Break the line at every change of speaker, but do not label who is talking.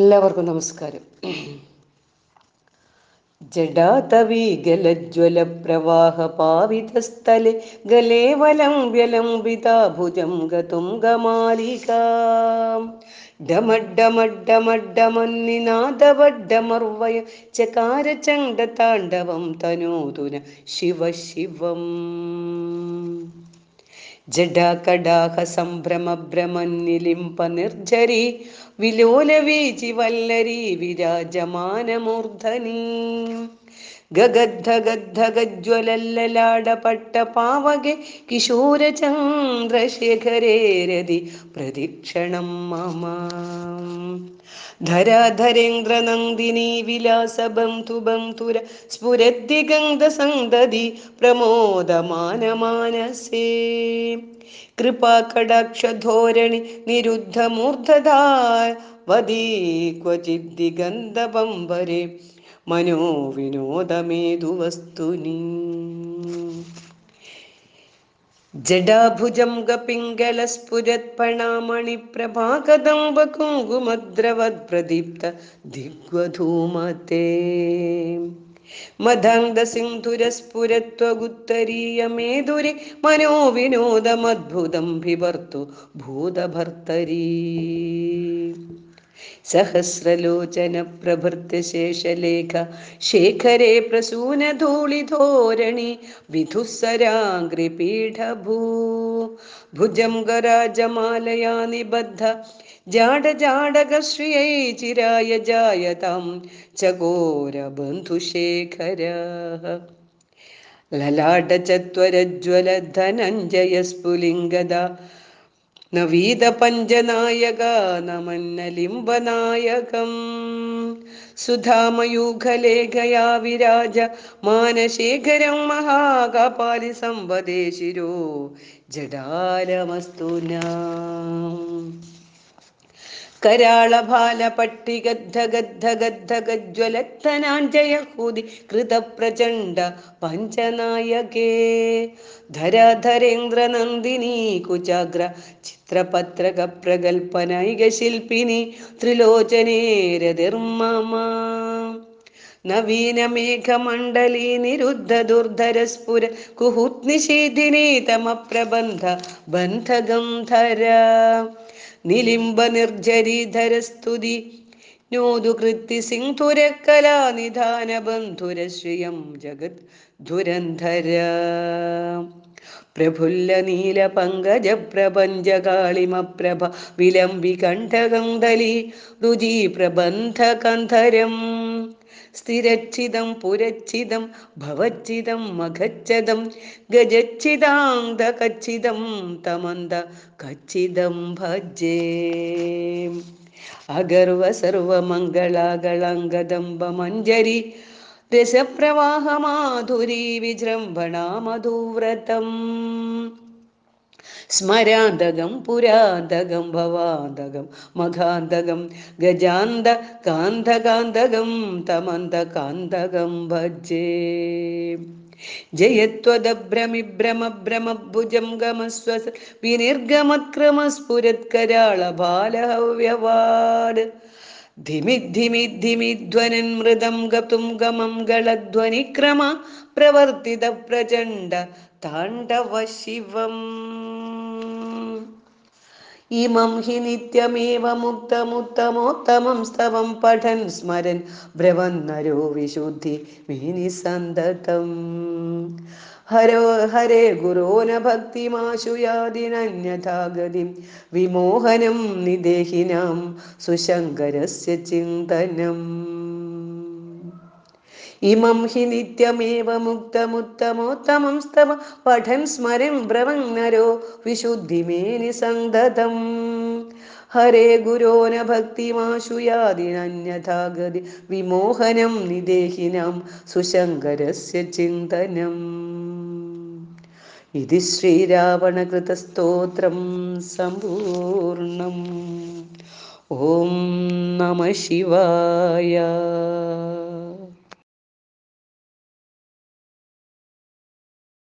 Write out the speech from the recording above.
എല്ലാവർക്കും നമസ്കാരം പ്രവാഹ ഗലേ വലം വ്യലം ഗലേവലം വ്യലംബിതാഭുജം ഗതും ചകാര ഡമഡ്ഡമഡ്ഡമഡ്ഡമന്നിനാദവഡ്ഡമർവയ താണ്ഡവം തനോതുന ശിവ ശിവം ജഡകടാഹസംഭ്രമഭ്രമന്നിലിംപനിർജരി വിലോലവീചി വല്ലരി വിരാജമാനമൂർധനി ഗഗദ്ധഗദ്ധഗജ്വലല്ലലാടപട്ട പാവകെ കിശോരചന്ദ്രശേഖരേരതി പ്രദീക്ഷണം മമ നന്ദിനി വിലാസബം തുബം തുര സ്ഫുരദ്ദിഗന്ധസന്തതി പ്രമോദമാനമാനസേ കൃപാകടാക്ഷധോരണി നിരുദ്ധമൂർധധാ വദീ ക്വചിദ്ദിഗന്ധപമ്പരെ മനോവിനോദമേതു വസ്തുനി ജഡാഭുജം ഗപിംഗലസ്ഫുരത്പണാമണി പ്രഭാകതം വകുങ്കുമദ്രവത് പ്രദീപ്ത ദിഗ്വധൂമത്തെ മദാന്തസിന്ധുരസ്ഫുരത്വഗുത്തരീയമേതുരി മനോവിനോദമദ്ഭുതം വിവർത്തുഭൂതഭർത്തരീ സഹസ്രലോചന പ്രഭൃത്യശേഷലേഖ ശേഖരേ പ്രസൂന പ്രസൂനധൂളിധോരണി വിധുസരാഗ്രിപീഠഭൂ ഭുജം ഗരാജമാലയാ നിബദ്ധ ജാഡജാടകശ്രിയൈ ചിരായ ജായതാം ചകോരബന്ധുശേഖര സ്ഫുലിംഗദ നവീത പഞ്ചനായക നമന്നലിംബനായകം സുധാമയൂഖലേഖയാ വിരാജ മാനശേഖരം മഹാകപാലി സംവദേശിരോ ജഡാലമസ്തുനാ കരാളഭാലപട്ടികജ്വലത്തനാഞ്ജയഹൂതി കൃതപ്രചണ്ഡ പഞ്ചനായകേ ധരധരേന്ദ്ര നന്ദിനീ കുജാഗ്ര ചിത്രപത്രക പ്രഗത്ഭനൈക ശില്പിനി ത്രിലോചനേരതിർമ്മ നവീന മേഘമണ്ഡലി നിരുദ്ധ ദുർധര സ്ഫുര കുഹുത്നിശീതിനീ തമ പ്രബന്ധ ബന്ധഗംധര നിലിംബ നിർജരീധരസ്തുതി നോതു കൃത്തി സിംധുരക്കലാനിധാന ബന്ധുരശ്രിയം ജഗത് ധുരന്ധര പ്രഫുല്ല നീല പങ്കജ പ്രപഞ്ച കാളിമപ്രഭ വിലംബി കണ്ഠകന്ധലി രുചി പ്രബന്ധ സ്ഥിരച്ഛിതം പുരച്ഛിതം ഭവച്ഛിതം മഖച്ഛതം ഗജച്ഛിതാന്ത കച്ഛിതം തമന്ത കച്ഛിതം ഭജേ അഗർവ സർവമംഗളാകളങ്കദംബമഞ്ജരി രസപ്രവാഹമാധുരീ വിജൃംഭണാമധൂവ്രതം സ്മരാന്തകം പുരാന്തകം ഭവാന്തകം മഘാന്തകം ഗജാന്ത കാന്തകാന്തകം തമന്തകാന്തകം ഭജേ ജയത്വദഭ്രമിഭ്രമഭ്രമഭുജം ഗമസ്വ വിനിർഗമത്ക്രമസ്ഫുരത്കരാള ബാലഹവ്യവാട് ധിമിദ്ധിമിദ്ധിമിധ്വനൻ മൃദം ഗതും ഗമം ഗളധ്വനിക്രമ പ്രവർത്തിത പ്രചണ്ഡ താണ്ഡവ ശിവം ഇമം ഹി നിത്യമേവ മുക്തമുത്തമോത്തമം സ്തവം പഠൻ സ്മരൻ ഭ്രവന്നരോ വിശുദ്ധി വിനിസന്തതം സന്തതം ഹരോ ഹരേ ഗുരോന ഭക്തിമാശുയാദിനന്യഥാഗതിം വിമോഹനം നിദേഹിനാം സുശങ്കരസ്യ ചിന്തനം ഇമം ഹി നിത്യമേവ മുക്തമുത്തമോത്തമം സ്തവ പഠൻ സ്മരിൻ ബ്രവങ്ങരോ വിശുദ്ധിമേ നിസന്തതം ഹരേ ഗുരോ ഗുരോന ഭക്തിമാശുയാദിനന്യഥാഗതി വിമോഹനം നിദേഹിനം സുശങ്കരസ്യ ചിന്തനം ഇത് ശ്രീരാവണകൃതസ്തോത്രം സമ്പൂർണം ഓം നമ ശിവായ